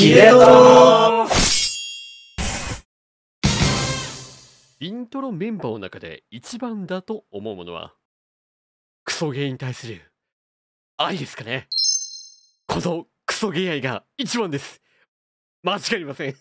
キレトロイントロメンバーの中で一番だと思うものはクソゲーに対する愛ですかねこのクソゲー愛が一番です間違いません